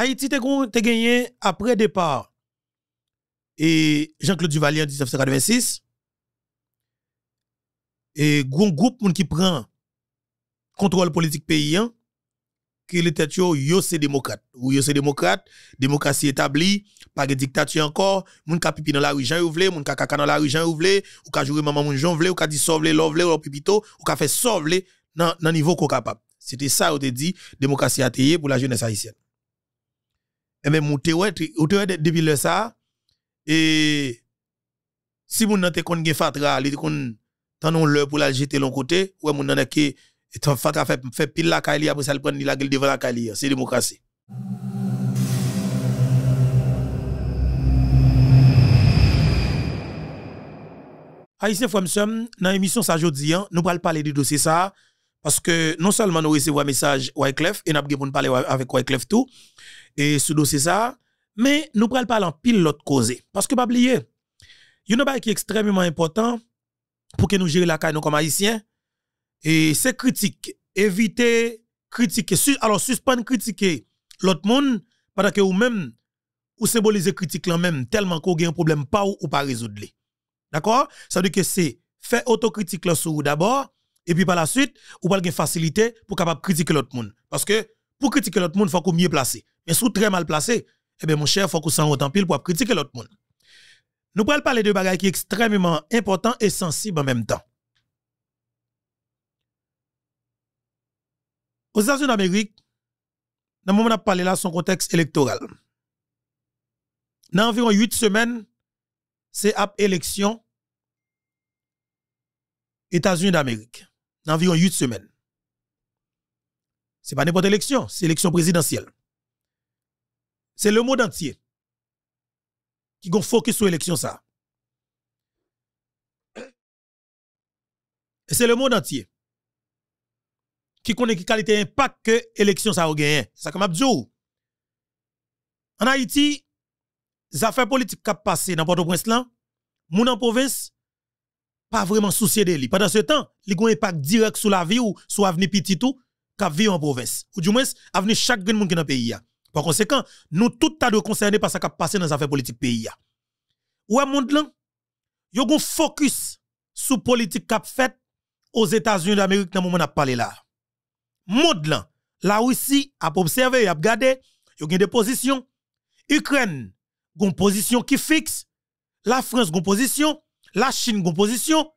Haïti te gagné après départ. Et Jean-Claude Duvalier en 1986. Et un groupe qui prend contrôle politique paysan qui le tête yo, yo c'est démocrate. Ou yo c'est démocrate, démocratie établie, pas de dictature encore, moun ka pipi dans la rue, j'en vle, moun ka kaka dans la rue, j'en vle, ou ka jouer maman moun jean vle, ou ka dit sauve ou ou pipito, ou ka fait sauve nan nan niveau qu'on capable. C'était ça on te dit démocratie atelier pour la jeunesse haïtienne. E men mwote wet depil le sa, e si moun nan te kon gen fatra li te kon tanon le pou la jete lon kote, moun nan e ke fatra fe pil la kalye aposal pon ni la gel devan la kalye, se demokrasi. Aisyen Fomsom nan emisyon sa jodi an, nou pal pale di dosi sa, Parce que non seulement nous recevons un message Wyclef, et nous avons parler avec Wyclef tout, et ce dossier ça, mais nous parlons pas en pile l'autre cause. Parce que pas oublier, il y a un qui est extrêmement important pour que nous gérions la caille comme haïtiens, et c'est critique. Éviter critiquer, alors suspendre critiquer l'autre monde pendant que vous-même, ou symboliser critique là même tellement qu'on a un problème pas ou, pas résoudre. D'accord Ça veut dire que c'est faire autocritique là sur d'abord et puis par la suite, ou pas une facilité pour capable critiquer l'autre monde. Parce que pour critiquer l'autre monde, il faut qu'on mieux placé. Mais si très mal placé, eh ben mon cher, il faut qu'on s'en en pile pour critiquer l'autre monde. Nous parlons parler de bagages qui est extrêmement important et sensible en même temps. Aux États-Unis d'Amérique, nous le parlé là, son contexte électoral. Dans environ 8 semaines, c'est l'élection élection États-Unis d'Amérique environ 8 semaines. Ce n'est pas n'importe élection, c'est élection présidentielle. C'est le monde entier qui gon focus sur l'élection ça. Et c'est le monde entier qui connaît qui qualité impact que l'élection ça a gagné. Ça comme abdou. En Haïti, les affaires politiques qui passent dans Port-au-Prince là, en province, pas vraiment soucié de lui. Pendant ce temps, il a un impact direct sur la vie ou sur l'avenir petit tout qui vécu en province. Ou du moins, l'avenir chaque monde qui dans le pays. Par conséquent, nous tout tas de concernés par ce qui a passé dans les affaires politiques pays. Ou monde là, a un focus sur politique qui fait aux États-Unis d'Amérique dans le moment où on a parlé là. Monde là, la Russie a observé, a regardé, y a des positions. Ukraine, une position qui fixe. La France, une position. La Chine composition.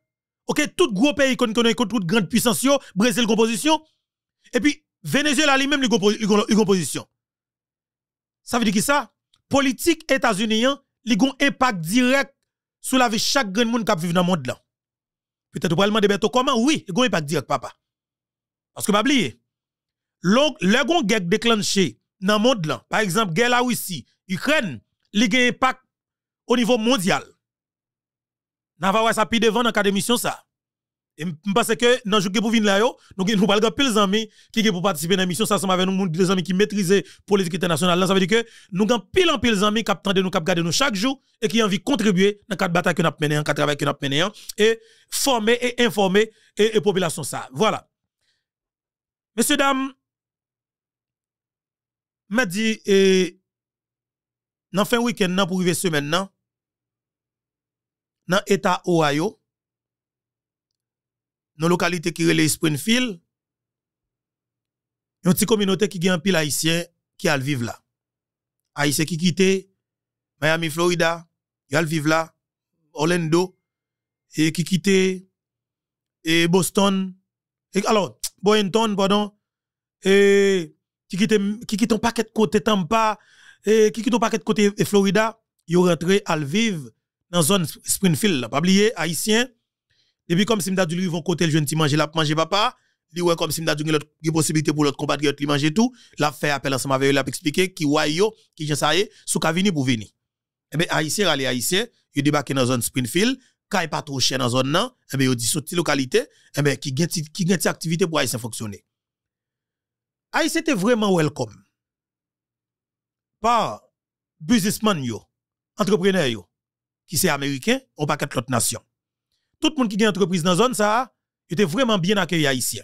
OK, tout gros pays qu'on connaît toute grande puissance Brésil composition et puis Venezuela lui-même lui composition. Ça veut dire qui ça politique états-unis hein, li un impact direct sur la vie chaque grand monde qui vit dans le monde là. Peut-être vous de demander comment oui, il un impact direct papa. Parce que pas oublier. Le gon guerre déclenché dans le monde là, par exemple guerre la Russie, Ukraine, li un impact au niveau mondial. N'a pas ça pi devant dans cas d'émission ça. Et parce que dans le pour venir là, nous avons pas pile amis qui pour participer à l'émission. Ça, ensemble avec nous, des amis qui maîtrisent la politique internationale. Ça veut dire que nous avons pile en pile amis qui attendent nous, qui nous nous chaque jour et qui ont envie de contribuer dans le bataille que nous avons mené, dans le travail que nous avons mené, et former et informer et, population ça. Voilà. Messieurs, dames, m'a dit, dans e, fin week-end, pour arriver semaine, dans l'État Ohio, dans la localité qui est Springfield, une petite communauté qui a un pile haïtien qui a vivre là. Haïtiens qui quitte Miami, Florida, qui a vivre là, Orlando, et qui quitte et Boston, et, alors, Boynton, pardon, et qui quitte qui quitte un paquet de côté Tampa, et qui quitte un paquet de côté Florida, ils rentré à vivre dans zone Springfield. Pas oublier, haïtien, depuis comme si du lui, vont côté le jeune qui manger, la manger papa. li ouais, comme si Mdadou lui, possibilité pour l'autre compatriote lui manger tout. La fait appel ensemble avec lui, la expliqué qui wayo qui j'en sais, sous ka vini pour venir. Eh ben haïtien, allez, haïtien, il débarque dans zone Springfield. Quand pas trop cher dans zone, là eh ben il dit, sorti localité, eh ben qui gagne qui activité pour haïtien fonctionner. Haïtien était vraiment welcome. Par businessman yo, entrepreneur yo qui c'est américain, ou pas quatre autres nations. Tout le monde qui a une entreprise dans la zone, ça, était vraiment bien accueilli haïtien.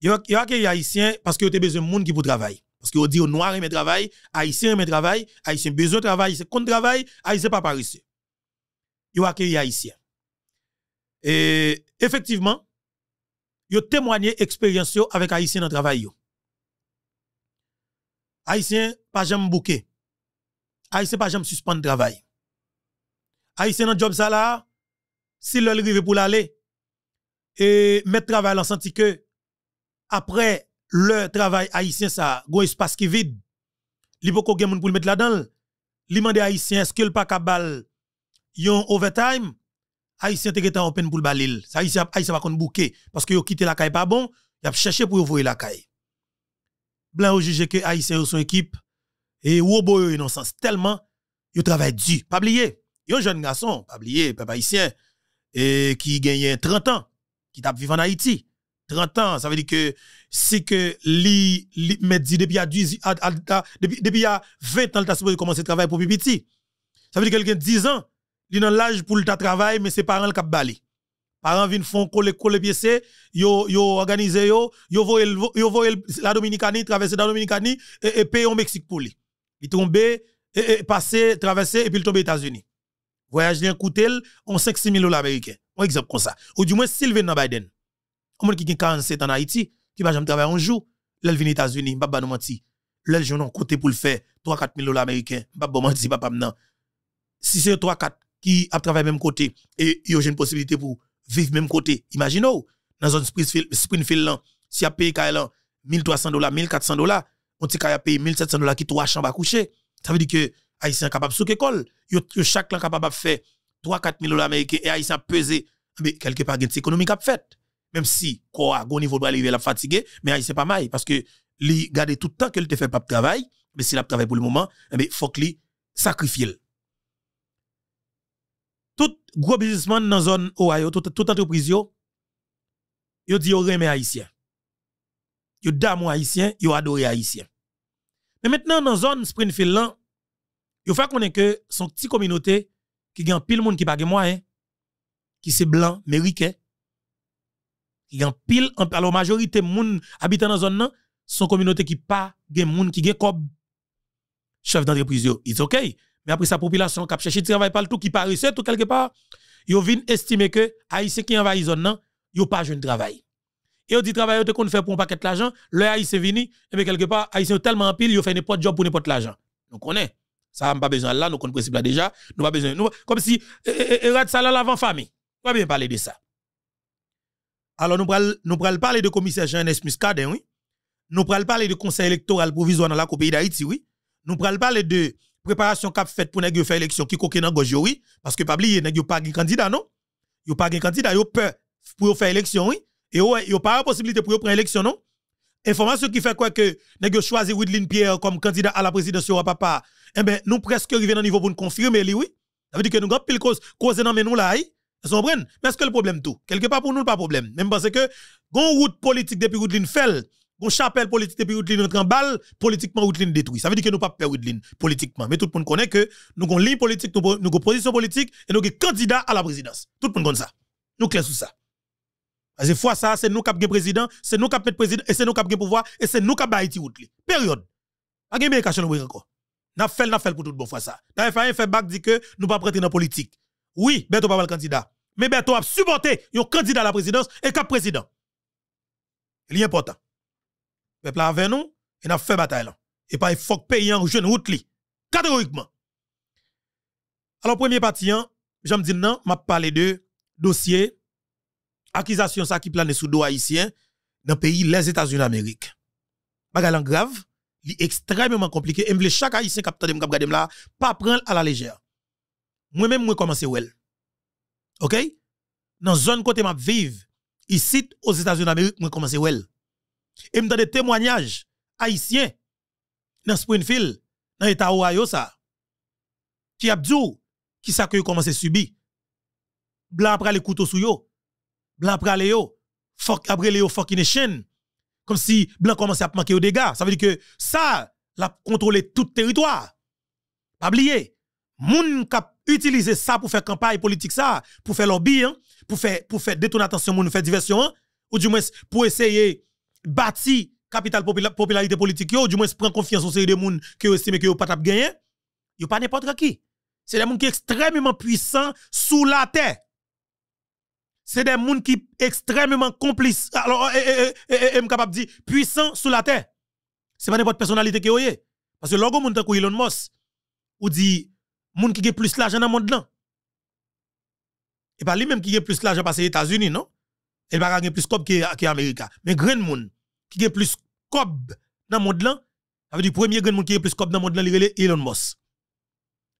Il a accueilli haïtien parce qu'il a besoin de monde qui pour travailler. Parce qu'il dit au noir, il travail, haïtien, il travail, haïtien besoin de travail, c'est contre travail, haïtien pas ici. Il a accueilli haïtien. Et effectivement, il a témoigné expérience avec haïtien dans le travail. Haïtien pas jamais bouquet. Haïtien pas jamais suspendre travail. Haïtien dans job ça là, si le rive pour l'aller, et mettre travail en senti que, après le travail haïtien ça, go espace qui vide, li poko gen moun pou mettre là-dedans, li mande haïtien, est-ce que le pas kabal yon overtime, haïtien te getan en peine pour le balil. Ça haïtien, haïtien va kon bouquet, parce que yo quitté la caille pas bon, y a cherché pour yo la caille. Blanc ou juge que haïtien ou son équipe, et ou boyo non innocence tellement, yo travaille dur. Pas oublier un jeune garçon, pas oublier, papa haïtien, qui gagne 30 ans, qui tape vivre en Haïti. 30 ans, ça veut dire que c'est que lui, depuis à depuis depuis 20 ans, il a commencé à travailler pour Pipiti. Ça veut dire que quelqu'un 10 ans, il a l'âge pour le travail, mais ses parents le cap balé. Parents viennent font coller coller pièce, yo yo organisé yo, yo la Dominicanie traverser la Dominicanie et, et payer au Mexique pour lui. Il tombent, et, et et puis il tombent aux États-Unis. Voyage d'un coûté, on 5-6 000 dollars américains. Un exemple, comme ça. Ou du moins, Sylvain dans Biden. On qui a 47 ans en Haïti, qui va jamais travailler un jour, l'elle vient aux États-Unis, pas nous menti L'elle joue un côté pour le faire, 3-4 000 dollars américains, pas bon menti à non. Si c'est 3-4 qui a travaillé même côté, et il y a une possibilité pour vivre même côté, imaginez-vous, dans zone Springfield, si vous avez payé 1300 dollars, 1400 dollars, vous a payé 1700 dollars qui trois chambres à coucher. Ça veut dire que Haïtien capable sous école chaque là capable de faire 3-4 000 dollars américains et Haïtien pesé. Mais quelque part, il y a qui a fait. Même si, quoi, à niveau de l'arrivée, la fatigué, mais Haïtien pas mal. Parce que, lui garder tout le temps qu'il te fait pas de travail, mais s'il a travaillé pour le moment, il eh ben, faut que li sacrifie. Tout gros businessman dans la zone Ohio, toute tout entreprise, yo, yo dit yo remet Haïtien. Yo dame Haïtien, yo adore Haïtien. Mais maintenant, dans la zone Springfield, il faut qu'on est que son petite communauté qui gagne pile monde qui pas moyen, hein, qui c'est blanc, américain, qui gagne pile, alors majorité monde habitant dans zone là, son communauté qui pas gagne monde qui gagne cob. Chef d'entreprise, it's ok. Mais après sa population qui cherche travail partout, qui pas tout quelque part, yo vin estimer que Haïtien qui envahit zone là, yo pas jeune travail. Et on dit travail qu'on fait pour un paquet l'argent, le Haïtien vini, et eh bien quelque part Haïtien tellement pile, yo fait n'importe job pour n'importe l'argent. Donc on est ça n'a pas besoin là, nous comprenons principe là déjà. Nous pas besoin. Nous, comme si, rate ça là l'avant famille. On bien parler de ça. Alors, nous ne parlons pas parler de commissaire Jean-Nes Muscadet, oui. Nous parlons parler de conseil électoral provisoire dans la Coupe d'Haïti, oui. Nous parlons parler de préparation cap faite pour faire élection qui coquine dans gauche, oui. Parce que pas oublier, nèg pas de candidat, non? Yo pas de candidat, yo peur pour faire élection, oui. Et a pas de possibilité pour prendre élection, non? Information qui fait quoi que nèg choisi Widlin Pierre comme candidat à la présidence, à papa eh ben, nous presque arrivons un niveau pour nous confirmer, oui. Ça veut dire que nous avons pile cause, cause dans nous là, vous Mais est-ce que le problème tout? Quelque part pour nous, pas problème. Même parce que, gon route politique depuis route fell fait, gon chapelle politique depuis route ligne nous balle, politiquement route détruit. Ça veut dire que nous pas peur route politiquement. Mais tout le monde connaît que nous avons ligne politique, nous avons position politique et nous avons candidat à la présidence. Tout le monde connaît ça. Nous clair sur ça. Parce que fois ça, c'est nous qui avons président, c'est nous qui avons président, et c'est nous qui avons pouvoir, et c'est nous qui avons Haïti route. Période. Pas de encore. N'a fait, n'a fait pour toute bonne fois ça. N'a fait fait bac dit que nous pas prêter dans politique. Oui, Beto pas le candidat. Mais Beto a supporté un candidat à la présidence et cap président. Il est important. Le peuple avec nous et n'a fait bataille Et pas il faut payer pays en jeune route Catégoriquement. Alors premier parti hein, j'aime dire non, m'a parlé de dossier accusation ça qui plane sous dos haïtien dans pays les États-Unis d'Amérique. Bagalan grave est extrêmement compliqué. Et chaque haïtien qui a regardé là, pas prendre à la légère. Moi-même, moi commencé wel, OK Dans zone côté m'a vivre ici aux États-Unis d'Amérique, moi commencé wel. Et me des témoignages haïtiens dans Springfield, dans l'état Ohio ça qui a dit qui sa que commencé subir. Blanc après les couteaux sous yo. Blanc après les yo. après les yo fucking chaîne comme si blanc commence à manquer au dégâts. Ça veut dire que ça, la contrôler tout territoire. Pas oublier, moun kap utiliser ça pour faire campagne politique ça, pour faire lobby, hein, pour faire pour faire détourner attention moun, faire diversion hein, ou du moins pour essayer bâtir capital popularité politique ou du moins prendre confiance en série de moun que estime que pas tap gagner. Yo pas n'importe qui. C'est des gens qui sont extrêmement puissants sous la terre c'est des gens qui extrêmement complices, alors, et, eh, eh, eh, capable de dire, puissants sous la terre. Ce n'est pas n'importe personnalité qui est. Parce que lorsque monde comme Elon Musk, ou dit, gens qui ont plus l'argent dans le monde Et pas lui-même qui a plus l'argent parce que les États-Unis, non? a pas gagner plus cob que l'Amérique. Mais grand monde qui a plus cob dans le monde là, ça veut dire premier grand monde qui a plus cob dans le monde là, c'est Elon Musk.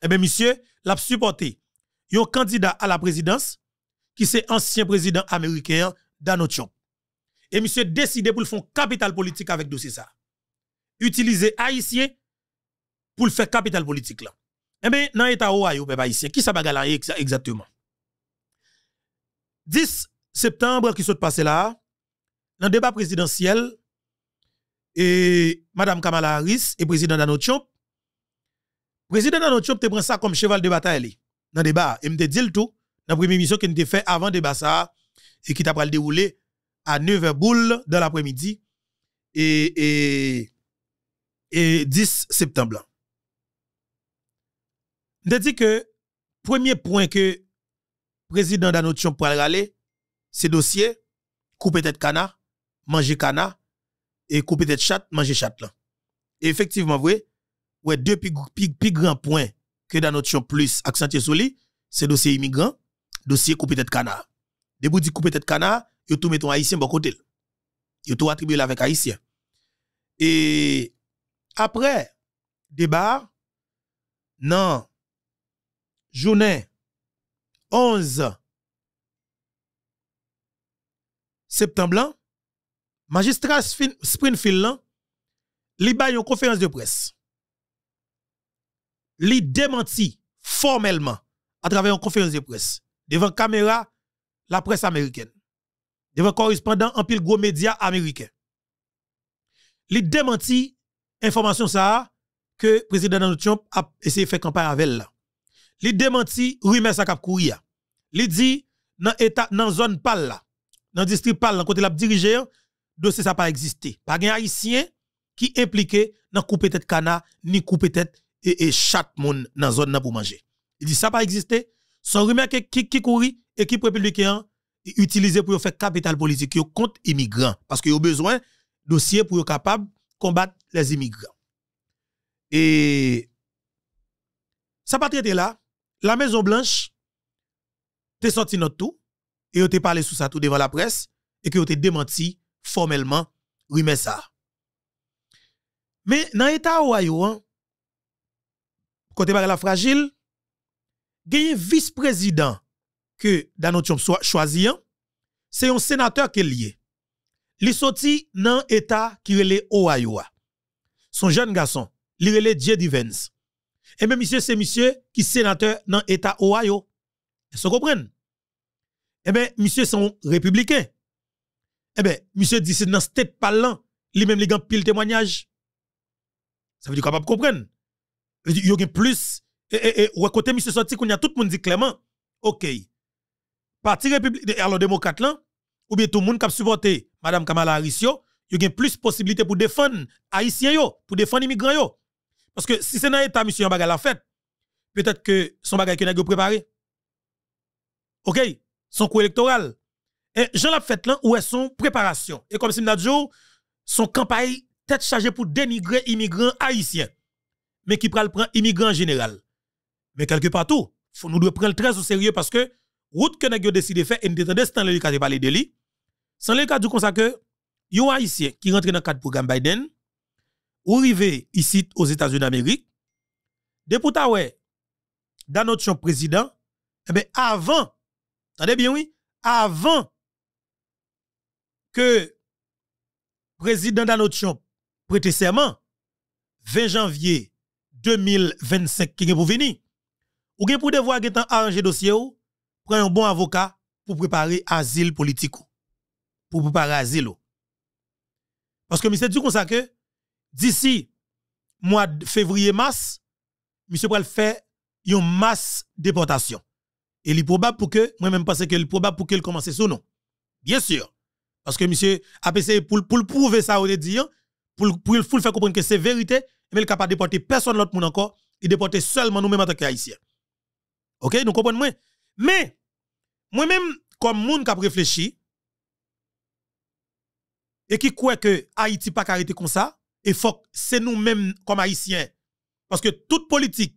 Eh bien, monsieur, l'a supporté. un candidat à la présidence, qui c'est ancien président américain Donald Trump. Et monsieur décidé pour le faire capital politique avec dossier ça. Utiliser haïtien pour le faire capital politique là. Eh bien, dans l'état Ohio, peuple haïtien, qui ça bagarre exactement 10 septembre qui s'est passé là, dans le débat présidentiel, et Madame Kamala Harris et président Donald Le président Donald Trump te prend ça comme cheval de bataille dans le débat. il me dit tout, la première émission qui nous été fait avant débat ça, et qui t'a le déroulé à 9h dans l'après-midi et, et, 10 septembre. Nous dit que le premier point que le président Donald Trump pour aller, c'est dossier couper tête canard, manger canard et couper tête chat, manger chat Et effectivement, vous deux plus grands points que Donald Trump plus accentué sur lui, c'est dossier immigrant dossier coupé tête cana. début du coupé tête cana, yo tout un haïtien bon côté. Yo tout attribué avec haïtien. Et après débat non journée 11 septembre magistrat Springfield li ba une conférence de presse. Li démenti formellement à travers une conférence de presse devant caméra la presse américaine, devant correspondant en pile gros médias américains. Il démenti information ça que président Donald Trump a essayé de faire campagne avec là. Il démenti rumeur ça cap Il dit dans état dans zone pâle là, dans district pâle là côté la diriger dossier ça pas existé. Pas gain haïtien qui impliqué dans couper tête cana ni couper tête et, et chat monde, dans zone pour manger. Il dit ça pas existé, son remède qui, qui courit, équipe républicaine utilisé pour faire capital politique contre immigrants. Parce y ont besoin dossier dossiers pour être capable combattre les immigrants. Et ça pas traité là. La Maison Blanche, t'es sorti notre tout, et on parlé sous ça tout devant la presse, et que t'es démenti formellement, ça. Mais dans l'état où côté la fragile, gagne vice-président que Donald Trump choisi, c'est un hein, sénateur qui est lié. Il sorti dans l'État qui est Ohio. Son jeune garçon, il est Jed Evans. Et eh bien, monsieur, c'est monsieur qui est sénateur dans l'État Ohio. Vous comprenez? Eh bien, monsieur, sont républicain. Eh bien, monsieur dit c'est dans cette tête parlant, lui-même, il a pile témoignage. Ça veut dire capable peut comprendre. Il y a plus et, et, côté monsieur sorti, qu'on a tout le monde dit clairement, ok, parti républicain, alors démocrate là, ou bien tout le monde qui a supporté Madame Kamala Harris il y a plus possibilité pour défendre Haïtiens yo, pour défendre immigrants yo. Parce que si c'est dans l'état, M. yon la fête, peut-être que son bagage que n'a préparé. Ok? Son coup électoral. Et Jean la fête là, où est son préparation? Et comme si dit, son campagne tête chargée pour dénigrer immigrants haïtiens. Mais qui pral prend immigrants en général. Mais quelque part tout, faut nous devons prendre très au sérieux parce que route que nous décidé de faire, et nous avons le de parler de lui. Sans le cas du consacre, il y a un haïtien qui rentre dans le cadre du programme Biden, ou arrivé ici aux États-Unis d'Amérique. Depuis ouais, dans notre champ président, eh ben, avant, attendez bien oui, avant que président notre champ prête serment 20 janvier 2025 qui est pour venir. Ou pour devoir gen tan arranger dossier prenez un bon avocat pour préparer asile politique Pour préparer asile Parce que monsieur dit comme que d'ici mois de février mars, monsieur va faire une masse déportation. Et il est probable pour que moi même pense que est probable pour qu'elle commence son nom, Bien sûr. Parce que monsieur a pour le prouver ça au dire hein, pour le faire comprendre que c'est vérité, mais il capable de déporter personne l'autre monde encore, il déporter seulement nous-mêmes en tant qu'haïtiens. OK, nous comprenons Mais moi-même comme monde qui a réfléchi et qui croit que Haïti pas arrêté comme ça et faut c'est nous-mêmes comme haïtiens parce que toute politique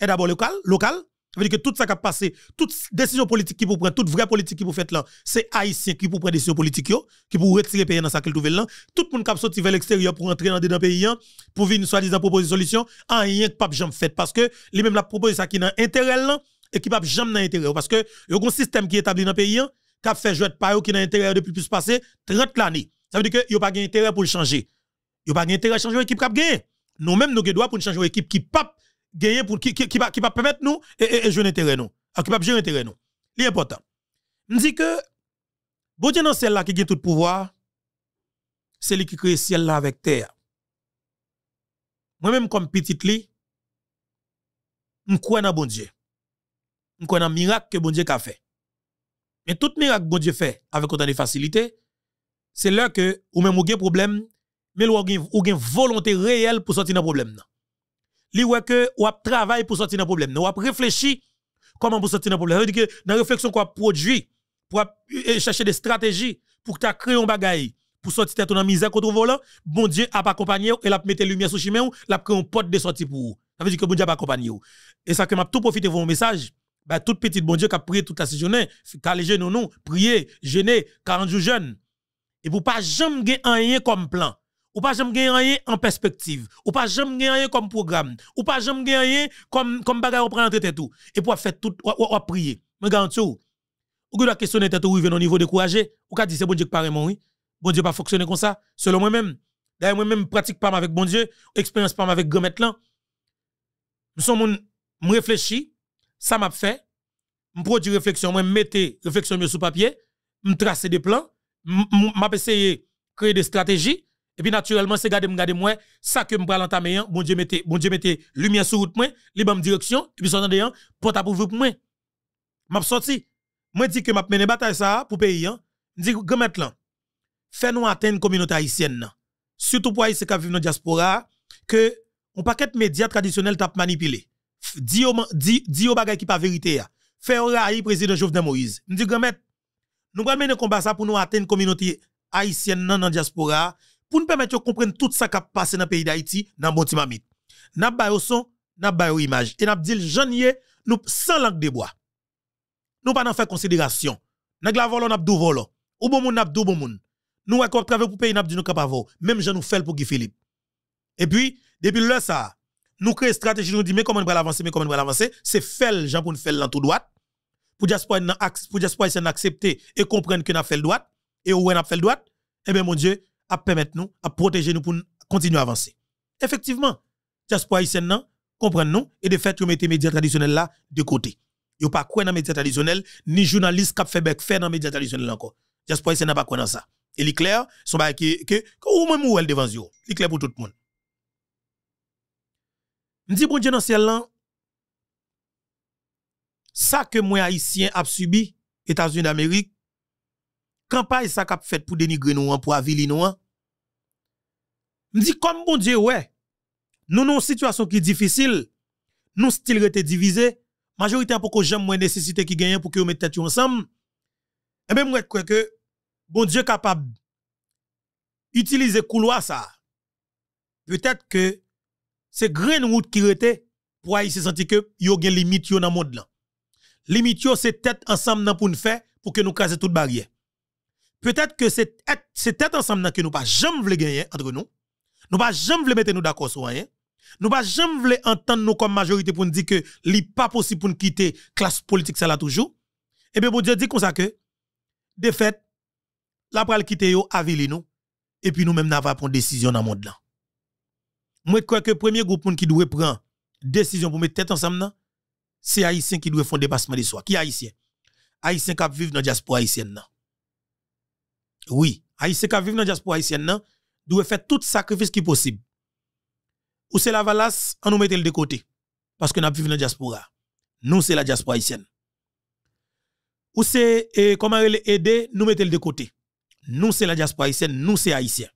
est d'abord locale, local. Ça veut dire que tout ça qui a passé, toute décision politique qui vous prendre, toute vraie politique qui vous faire, là, c'est haïtien qui vous prendre décision politique yo, qui vous retirer pays dans sa qu'il trouve là. Tout le monde qui a sorti vers l'extérieur pour entrer dans le pays pour venir soi-disant proposer solution, en rien que pas jamais fait parce que les mêmes la proposer ça qui dans intérêt là, et qui n'a jamais l'intérêt. Parce que y a un système qui est établi dans le pays, hein, qui a fait jouer de paille, qui n'a intérêt depuis plus passé 30 l'année. Ça veut dire que n'y a pas d'intérêt pour le changer. Il n'y a pas d'intérêt à changer l'équipe qui a gagné. Nous-mêmes, nous avons pour changer l'équipe qui pas gagné, qui qui pas permettre nous et, jouer l'intérêt nous. Qui pas gérer l'intérêt C'est important. Je dis que bon Dieu dans celle là qui a tout le pouvoir, c'est lui qui crée ciel là avec terre. Moi-même comme petit, je crois dans bon Dieu nous connaissons un miracle que bon Dieu a fait. Mais tout miracle que bon Dieu fait avec autant de facilité, c'est là que ou même ou un problème, mais ou une volonté réelle pour sortir d'un problème. Li ouais que ou travail pour sortir d'un problème, ou a réfléchi comment pour sortir d'un problème. Ça veut dire que dans la réflexion qu'on produit pour e, e, chercher des stratégies pour que tu créé un bagaille pour sortir de la misère contre volant, bon Dieu a accompagné et l'a mis lumière sur chemin ou l'a créé un porte de sortie pour vous. Ça veut dire que bon Dieu a accompagné Et ça que m'a tout profité de vos messages, bah, toute petite bon Dieu qui a prié toute la journée, qui a jeunes non, prier, gêner, 40 jours jeunes, Et vous pas jamais rien comme plan. Ou pas jamais rien en perspective. Ou pas jamais rien comme programme. Ou pas jamais rien comme, comme bagarre au prendre tout. Et pour faire tout, ou, prier. Mais garantis vous Ou que la question tête ou au niveau découragé. Ou qu'a dit c'est bon Dieu qui oui. Bon Dieu pas fonctionner comme ça. Selon moi-même. D'ailleurs, moi-même, pratique pas avec bon Dieu. Expérience pas avec grand maître là. Nous sommes, réfléchis ça m'a fait, je produis réflexion, je mettais réflexion sur papier, je tracé des plans, je essayé de créer des stratégies, et puis naturellement, c'est garder, garder moi, ça que je vais l'entamer, hein, bon Dieu mettez, bon Dieu mettez lumière sur route les bonnes directions et puis ça en hein, porte à pour vous pour moi. M'a sorti. Moi dit que m'a mené bataille ça pour pays, je hein. Dit grand maître là. Fais-nous atteindre communauté haïtienne Surtout pour haïtiens qui vivent dans la diaspora que on paquet médias traditionnels t'a manipulé. Dio, yo, di, di bagay ki pa verite ya. président Jovenel Moïse. Nous grand-mère, nous allons mener combat ça pour nous atteindre une communauté haïtienne dans la diaspora, pour nous permettre de comprendre tout ce qui passe dans le pays d'Haïti, dans bon timamit. Nous avons eu son, n'a pas image. Et n'a dit janvier, nous sans langue de bois. Nous pas fait faire considération. Nous avons volé, nous avons Ou bon moun, nous bon moun. Nous, on travaille pour payer, pays. dit nous Même je nous fait pour Guy Philippe. Et puis, depuis le ça, nous créons une stratégie, nous disons, mais comment nous allons avancer, mais comment nous allons avancer, c'est faire, gens pour nous faire tout droit pour diaspora, pour diaspora, c'est accepter et comprendre que nous fait le droit et où nous fait le droit eh bien, mon Dieu, à permettre nous, à protéger nous pour continuer à avancer. Effectivement, diaspora haïtienne, comprendre nous, et de fait, nous mettez les médias traditionnels là de côté. a pas quoi dans les médias traditionnels, ni journaliste qui fait bec fait dans les médias traditionnels encore. Diaspora haïtienne n'a pas quoi dans ça. Et l'éclair, son bail que, que, ou même elle pour tout le monde. Je dis, bon Dieu dans ciel Ça que moi haïtien a subi États-Unis d'Amérique campagne ça qu'a fait pour dénigrer nous hein, pour aviler nous. je hein. dis, comme bon Dieu ouais. Nous une situation qui est difficile. Nous style divisés, la Majorité hein, pour que j'aime moins nécessité qui gagne pour que nous mettez ensemble. Et eh même ben, moi crois que bon Dieu capable utiliser couloir ça. Peut-être que c'est grain route qui était pour se sentir que yo gen limite yo dans monde là. Limite yo c'est tête ensemble pour nous faire pour que nous toutes toute barrière. Peut-être que c'est tête ensemble que nous pas jamais gagner entre nous. Nous pas jamais mettre nous d'accord sur rien. Nous pas jamais entendre nous comme majorité pour nous dire que n'est pas possible pour nous quitter classe politique ça là toujours. Et eh bien bon Dieu dit comme ça que de fait la pral quitter yo nous et puis nous même n'avons pas prendre décision dans monde là. Moi, je crois que le premier groupe qui doit prendre décision pour mettre tête ensemble, c'est Haïtien qui doit faire un dépassement de soi. Qui est Haïtien? Haïtien qui vivent dans la diaspora haïtienne. Oui, Haïtien qui vivent dans la diaspora haïtienne doit faire tout sacrifice qui possible. Ou c'est la valasse, on nous met de côté. Parce que nous vivons dans la diaspora. Nous, c'est la diaspora haïtienne. Ou c'est, eh, comment elle aider, nous mettons de côté. Nous, c'est la diaspora haïtienne, nous, c'est haïtien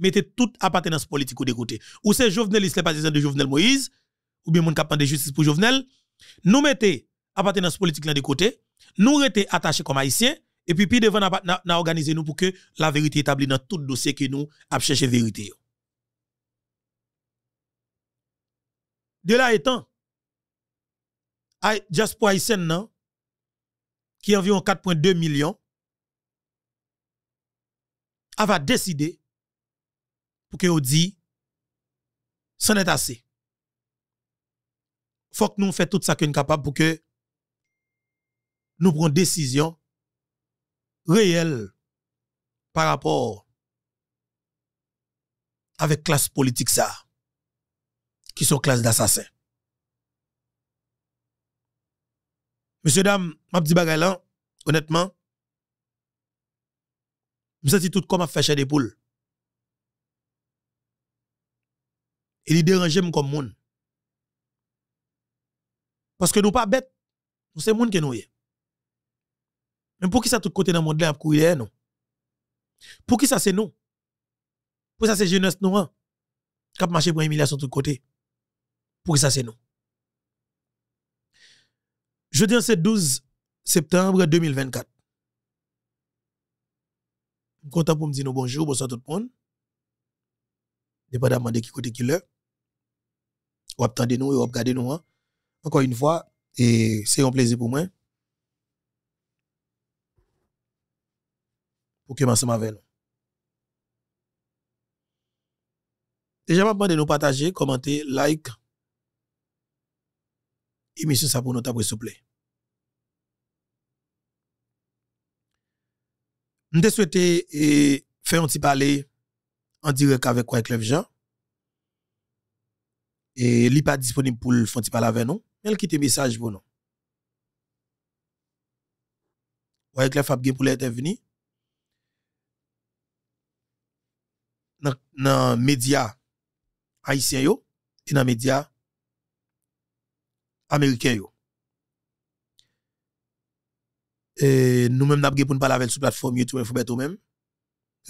mettez toute appartenance politique de côté. Ou c'est Jovenel, les de Jovenel Moïse, ou bien mon cap de justice pour Jovenel, nous mettez appartenance politique de côté, nous restons attachés comme haïtiens, et puis, puis devant, nous avons organisé nous pour que la vérité établie dans tout dossier que nous cherchons. la vérité. De là étant, diaspora Haïtien, qui est environ 4,2 millions, elle va décider pour que vous dit, c'en est assez. Faut que nous fassions tout ça que nous capable pour que nous prenions décision réelle par rapport avec classe politique ça, qui sont classe d'assassins. Monsieur, dame, m'a dit là, honnêtement, je me tout comme à faire des poules. Il il dérangeait comme monde. Parce que nous pas bêtes. Nous sommes monde qui nous Mais pour qui ça tout côté dans le monde là courir nous? Pour qui ça c'est nous? Pour ça c'est jeunesse nous hein? Qui marché pour milliard de tout côté. Pour qui ça c'est nous? Jeudi le 12 septembre 2024. Je suis content pour me dire bonjour, bonsoir tout le monde. pas de qui côté qui l'heure. Ou nous, ou regardez nous. Encore une fois, et c'est un plaisir pour moi. Pour que ensemble avec nous. Et vous demander de nous partager, commenter, like. Émission ça pour nous taper, s'il vous plaît. Je souhaiter e, faire un petit parler en direct avec quoi Clef Jean et il n'est pas disponible pour le de parler avec nous, Elle il quitte message pour nous. Vous voyez que la Fab pour intervenir. Dans les médias haïtiens et dans les médias américains. Et nous-mêmes, nous avons parlé avec sur la plateforme YouTube Infobeto même.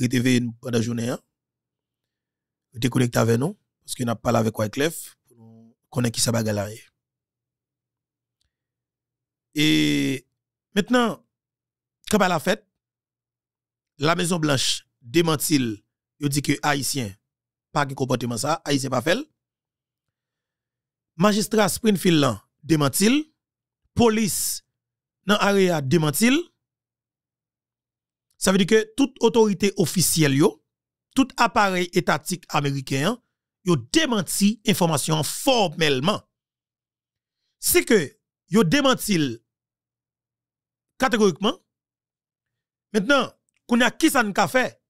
RTV pendant la journée. Vous hein. connecté avec nous parce n'a pas parlé avec pour nous connaître qui ça va galérer. Et maintenant, quand à la fête, la Maison Blanche démentit, il dit que Haïtien, pas de comportement ça, Haïtien pas fait. Magistrat Springfield démentit, police dans l'area démentit. Ça veut dire que toute autorité officielle, tout appareil étatique américain, yo démenti l'information formellement. C'est que yo démenti catégoriquement. Maintenant, qu'on a qui ça qu'a fait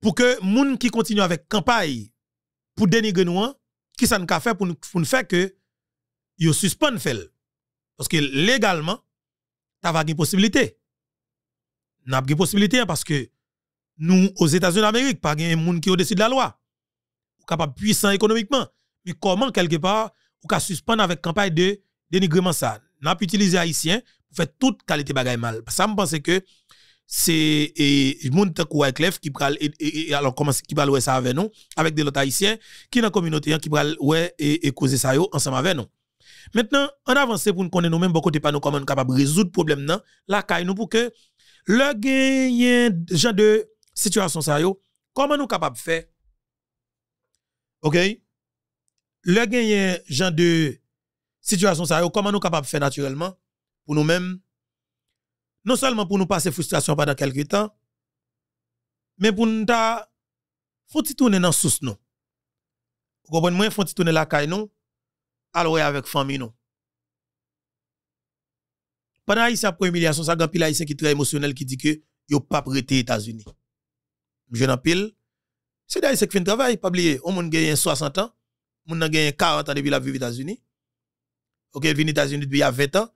pour que moun qui continue avec campagne pour dénigrer nous, qui ça qu'a fait pour nous faire que yo suspend fait parce que légalement ta va une possibilité. N'a pas possibilité hein, parce que nous aux États-Unis d'Amérique pas un monde qui au-dessus de la loi capable puissant économiquement. Mais comment, quelque part, ou qu'à suspendre avec campagne de dénigrement ça? N'a pas utilisé haïtien pour faire toute qualité bagaille mal. Ça me pense que c'est et monde qui et qui et alors comment qui pral ça avec nous avec des haïtiens qui dans communauté hein, qui pral ouais et, causer ça ensemble avec nous. Maintenant, on avance pour nous connaître nous-mêmes beaucoup de nous comment nous capable résoudre problème là nous pour que le gain genre de situation ça comment nous capable faire OK Le gagne genre de situation ça comment nous capable faire naturellement pour nous-mêmes non seulement pour nous passer frustration pendant quelques temps mais pour nous faut tourner dans sous non. Vous comprenez moi faut tourner la caille non alors avec famille non. Pendant ici après humiliation ça grand pile haïtien qui très émotionnel qui dit que yo pas prêté États-Unis. Je n'en pile c'est d'ailleurs ce qui fait un travail. Pas oublier, on a gagné 60 ans, on a gagné 40 ans depuis la vie aux États-Unis. Ok, vie aux États-Unis depuis il y a 20 ans,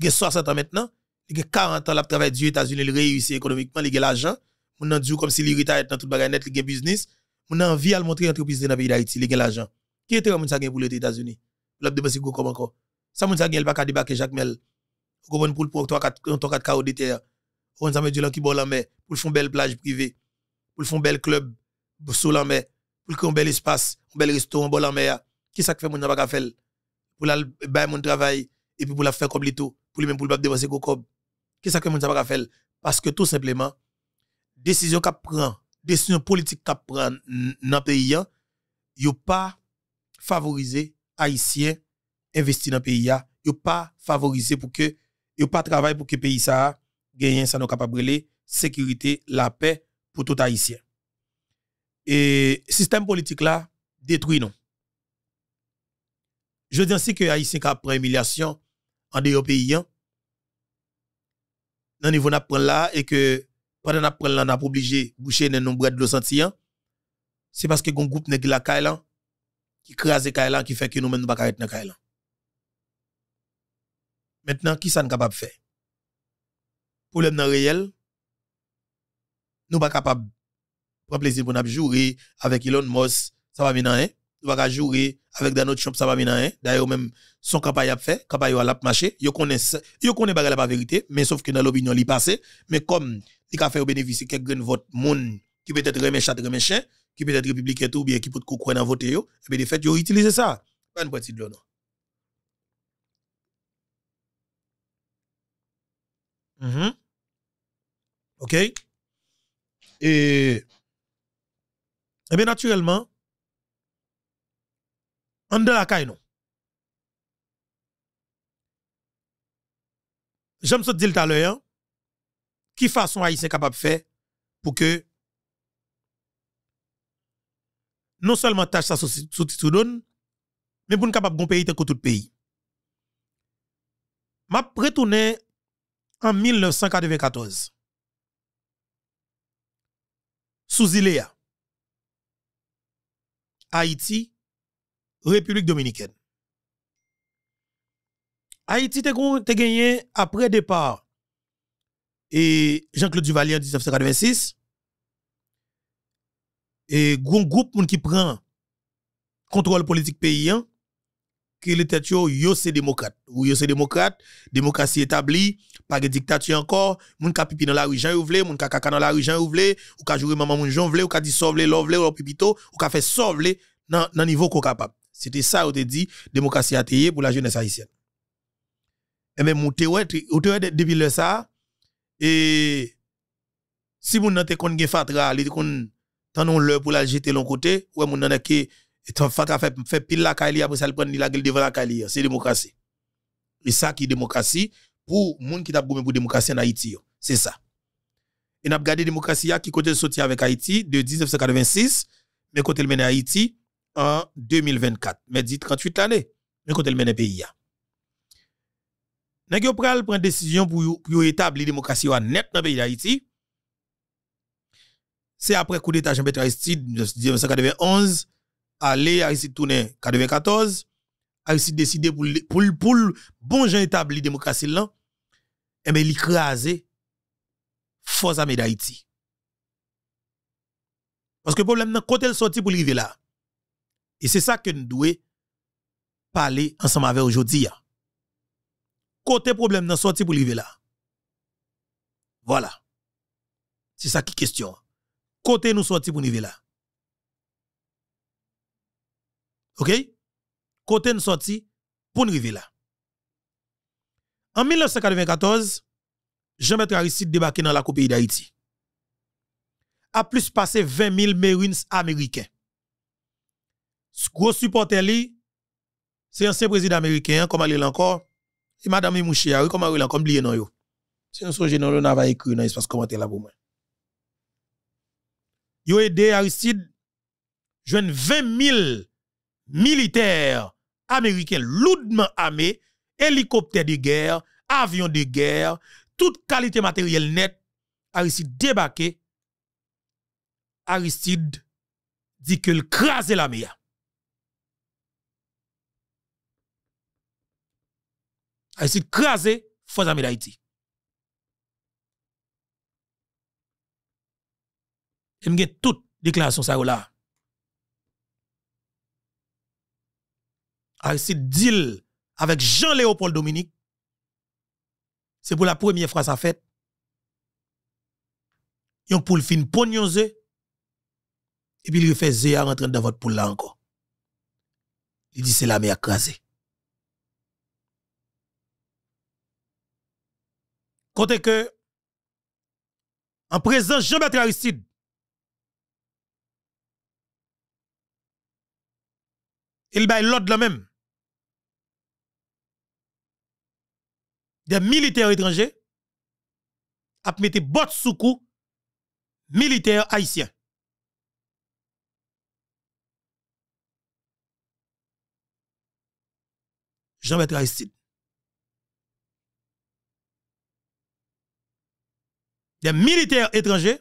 il a 60 ans maintenant, il a 40 ans, à travailler aux États-Unis, il réussit économiquement, il a l'argent. On a dit comme si l'héritage dans toute bagarre net, il a business. On a envie de montrer l'entreprise dans le pays d'Haïti, il a l'argent. Qui était comme ça pour les États-Unis L'op de Bessigo comment encore. Ça, on a gagné le bac à et Jacques Mel. Vous pour le 3-4 4 de terre. On a dit là qui bon la mer, pour le fond belle plage privée, pour fond belle club pour la mer, pour qu'on bel espace, un bel restaurant, bon la mer, qui ce que fait mon n'a pas faire pour la faire mon travail et puis pour la faire comme tout, pour lui-même pour le dépenser Qui cob. Qui ça que mon n'a pas faire parce que tout simplement décision qu'a prend, décision politique qu'a prend dans pays a pas favoriser haïtiens investir dans pays a, yo pas favoriser pour que yo pas travail pour que pays ça gagne ça pas capable sécurité, la paix pour tout haïtien. Et système politique là, détruit nous. Je dis ainsi que Haïtien pris humiliation en dehors pays, hein. dans niveau la prend là et que pendant la prend là n'a obligé de boucher dans nombre de sentient hein. c'est parce que un groupe qui la qui crase kailan qui fait que nous pouvons pas être dans kailan maintenant qui est capable faire problème monde réel nous pas capables prend plaisir pour nous jouer avec Elon Musk, ça va bien, hein? Tu va jouer avec Donald Trump, ça va bien, hein? D'ailleurs, même son campagne a fait, campagne a marché, yo connaît, yo connaît pas la vérité, mais sauf que dans l'opinion, il passe, mais comme il a fait au bénéfice quelques vote monde qui peut être très méchant très qui peut être républicain ou bien qui peut coucouer dans voter, et eh bien, de fait, yo utilisé ça. Pas une partie de l'honneur. Mm -hmm. OK? Et eh bien, naturellement, en de la caille, non. J'aime ce dire tout à l'heure, qui façon haïtien capable de faire pour que non seulement tâche ça sous donne, mais pour être capable de pays tout le pays. M'a retourné en 1994 sous Ilea, Haïti, République dominicaine. Haïti te gagné après départ et Jean-Claude Duvalier en 1986 et gros groupe qui prend contrôle politique paysan qui était têtes yo, yo c'est démocrate. Ou yo c'est démocrate, démocratie établie, pas de dictature encore, mon ka dans la rue, j'en ou moun kaka dans la rue, j'en ou ou ka jouer maman mon j'en vle, ou ka dit sauve l'eau ou pipito, ou ka fait sauver nan nan niveau qu'on capable. C'était ça, on te dit, démocratie atelier pour la jeunesse haïtienne. Et même, on te depuis le ça, et si mon nan te kon gen fatra, li te kon tanon l'heure pour la jeter l'on côté, ou mon nan ke et ton fait, pile la Kali, après ça, le prend la gueule devant la Kali. C'est démocratie. Et ça qui démocratie, pour les gens qui t'a pour démocratie en Haïti, c'est ça. Et n'a gardé démocratie qui côté sorti avec Haïti de 1986, mais côté le mène Haïti en 2024. Mais dit 38 l'année, mais côté le mène pays. N'a yo pris prendre décision pour pour établir démocratie net dans pays d'Haïti. C'est après coup d'état Jean-Baptiste de 1991 aller ici tourner 94 réussi décidé pour pour pour bon gens établi démocratie là et eh ben l'écraser force armée d'Haïti parce que le problème dans côté sorti pour arriver là et c'est ça que nous devons parler ensemble avec aujourd'hui côté problème dans sorti pour arriver là voilà c'est ça qui est question côté nous sorti pour arriver là OK Côté une sortie, pour nous arriver là. En 1994, jean bertrand Aristide débarqué dans la Coupe d'Haïti. A plus passé 20 000 Marines américains. Ce gros supporter li, c'est ancien président américain, comme il encore, et Madame comme ah comme il encore, oublié non yo. Si nous sujet non, on va écrit dans l'espace commentaire là pour moi. Yo aide Aristide, joindre 20 000 militaire américain lourdement armé hélicoptères de guerre, avions de guerre, toute qualité matérielle nette, Aristide débarqué. Aristide dit que le crase la mer. Aristide crase force armée d'Haïti. Et toute déclaration ça là. Aristide deal avec Jean-Léopold Dominique. C'est pour la première fois ça fait. Yon poule fin pognon Et puis il fait zé à rentrer dans votre poule là encore. Il dit c'est la meilleure crasée. Côté que, en présence jean baptiste Aristide, il baille l'autre le même. des militaires étrangers à mettre bot sous militaires haïtiens. Jean-Bertrand Aristide. Des militaires étrangers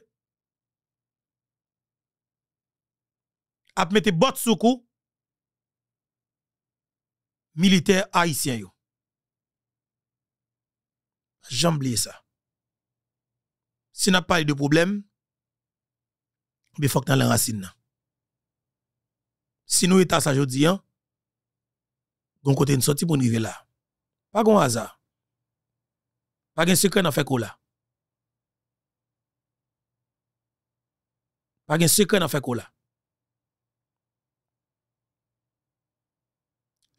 à mettre bot sous militaires haïtiens oublié ça. Si n'a pas eu de problème, il faut que dans la racine. Si nous à ça aujourd'hui, on côté une sortie pour arriver là. Pas un hasard. Pas un secret dans fait là. Pas un secret dans fait là.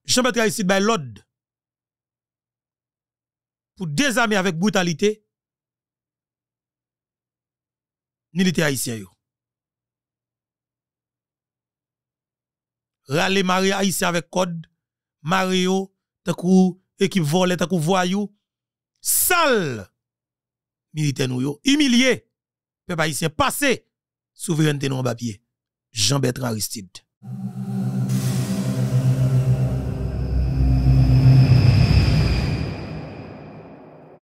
je jean ici par ben, l'ordre pour désarmer avec brutalité militaires yo Rale Marie haïtien avec code, Mario, t'as coup, équipe volée, t'as voyou, sale militaire nous humilié, peuple haïtien passé, souveraineté non papier. Jean-Bertrand Aristide.